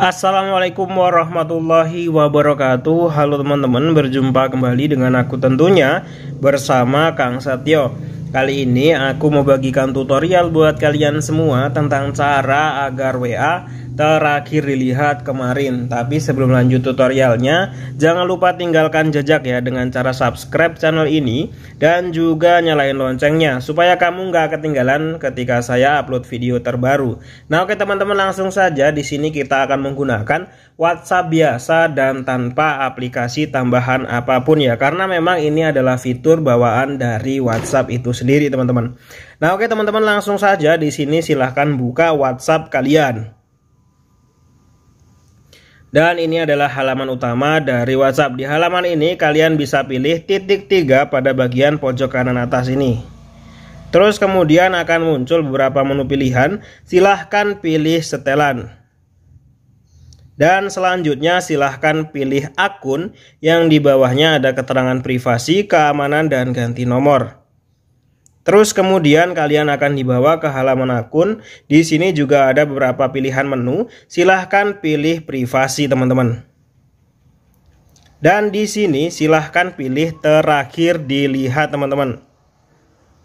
Assalamualaikum warahmatullahi wabarakatuh Halo teman-teman berjumpa kembali dengan aku tentunya bersama Kang Satyo Kali ini aku mau bagikan tutorial buat kalian semua tentang cara agar WA terakhir dilihat kemarin. Tapi sebelum lanjut tutorialnya, jangan lupa tinggalkan jejak ya dengan cara subscribe channel ini dan juga nyalain loncengnya supaya kamu nggak ketinggalan ketika saya upload video terbaru. Nah oke teman-teman langsung saja di sini kita akan menggunakan WhatsApp biasa dan tanpa aplikasi tambahan apapun ya karena memang ini adalah fitur bawaan dari WhatsApp itu sendiri teman-teman. Nah oke teman-teman langsung saja di sini silahkan buka WhatsApp kalian. Dan ini adalah halaman utama dari WhatsApp. Di halaman ini kalian bisa pilih titik tiga pada bagian pojok kanan atas ini. Terus kemudian akan muncul beberapa menu pilihan. Silahkan pilih setelan. Dan selanjutnya silahkan pilih akun yang di bawahnya ada keterangan privasi, keamanan, dan ganti nomor. Terus kemudian kalian akan dibawa ke halaman akun. Di sini juga ada beberapa pilihan menu. Silahkan pilih privasi teman-teman. Dan di sini silahkan pilih terakhir dilihat teman-teman.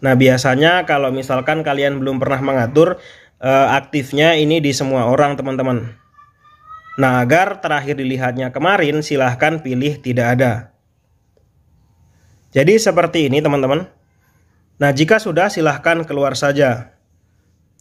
Nah biasanya kalau misalkan kalian belum pernah mengatur e, aktifnya ini di semua orang teman-teman. Nah agar terakhir dilihatnya kemarin silahkan pilih tidak ada. Jadi seperti ini teman-teman. Nah, jika sudah silahkan keluar saja.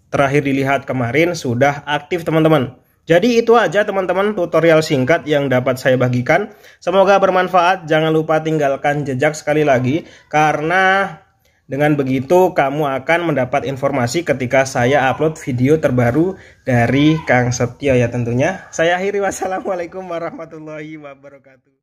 Terakhir dilihat kemarin sudah aktif teman-teman. Jadi itu aja teman-teman tutorial singkat yang dapat saya bagikan. Semoga bermanfaat. Jangan lupa tinggalkan jejak sekali lagi karena dengan begitu kamu akan mendapat informasi ketika saya upload video terbaru dari Kang Setia ya tentunya. Saya akhiri wassalamualaikum warahmatullahi wabarakatuh.